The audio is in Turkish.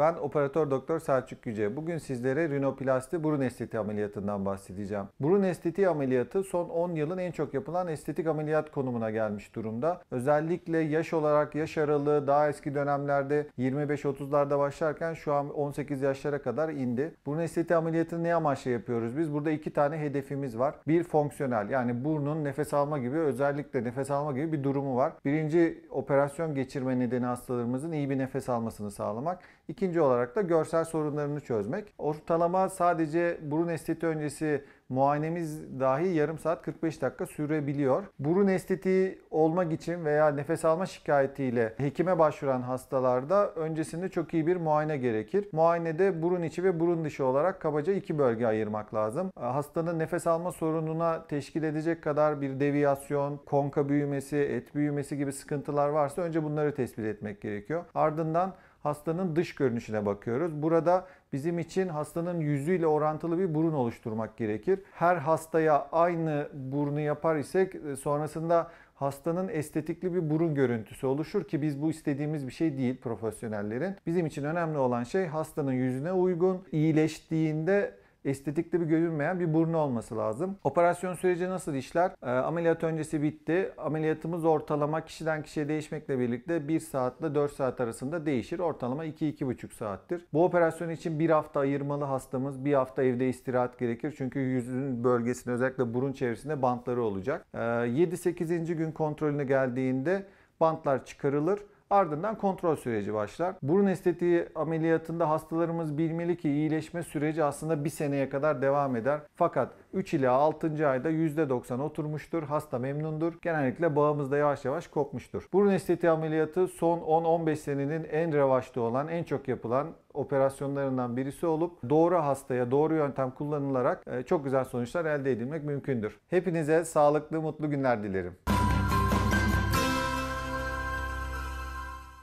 Ben operatör doktor Selçuk Yüce. Bugün sizlere rinoplasti burun estetiği ameliyatından bahsedeceğim. Burun estetiği ameliyatı son 10 yılın en çok yapılan estetik ameliyat konumuna gelmiş durumda. Özellikle yaş olarak yaş aralığı daha eski dönemlerde 25-30'larda başlarken şu an 18 yaşlara kadar indi. Burun estetiği ameliyatını ne amaçla yapıyoruz biz? Burada iki tane hedefimiz var. Bir fonksiyonel yani burnun nefes alma gibi özellikle nefes alma gibi bir durumu var. Birinci operasyon geçirme nedeni hastalarımızın iyi bir nefes almasını sağlamak. İkinci İkinci olarak da görsel sorunlarını çözmek. Ortalama sadece burun esteti öncesi muayenemiz dahi yarım saat 45 dakika sürebiliyor. Burun estetiği olmak için veya nefes alma şikayetiyle hekime başvuran hastalarda öncesinde çok iyi bir muayene gerekir. Muayenede burun içi ve burun dışı olarak kabaca iki bölge ayırmak lazım. Ee, hastanın nefes alma sorununa teşkil edecek kadar bir deviyasyon, konka büyümesi, et büyümesi gibi sıkıntılar varsa önce bunları tespit etmek gerekiyor. Ardından hastanın dış görünüşüne bakıyoruz. Burada bizim için hastanın yüzüyle orantılı bir burun oluşturmak gerekir. Her hastaya aynı burnu yapar isek e, sonrasında hastanın estetikli bir burun görüntüsü oluşur ki biz bu istediğimiz bir şey değil profesyonellerin. Bizim için önemli olan şey hastanın yüzüne uygun, iyileştiğinde estetikte bir görünmeyen bir burnu olması lazım. Operasyon süreci nasıl işler? E, ameliyat öncesi bitti. Ameliyatımız ortalama kişiden kişiye değişmekle birlikte 1 saatle 4 saat arasında değişir. Ortalama 2-2,5 saattir. Bu operasyon için 1 hafta ayırmalı hastamız. 1 hafta evde istirahat gerekir. Çünkü yüzün bölgesinde özellikle burun çevresinde bantları olacak. E, ee, 7-8. gün kontrolüne geldiğinde bantlar çıkarılır Ardından kontrol süreci başlar. Burun estetiği ameliyatında hastalarımız bilmeli ki iyileşme süreci aslında bir seneye kadar devam eder. Fakat 3 ila 6. ayda %90 oturmuştur. Hasta memnundur. Genellikle bağımız da yavaş yavaş kopmuştur. Burun estetiği ameliyatı son 10-15 senenin en revaçta olan, en çok yapılan operasyonlarından birisi olup doğru hastaya doğru yöntem kullanılarak e, çok güzel sonuçlar elde edilmek mümkündür. Hepinize sağlıklı, mutlu günler dilerim.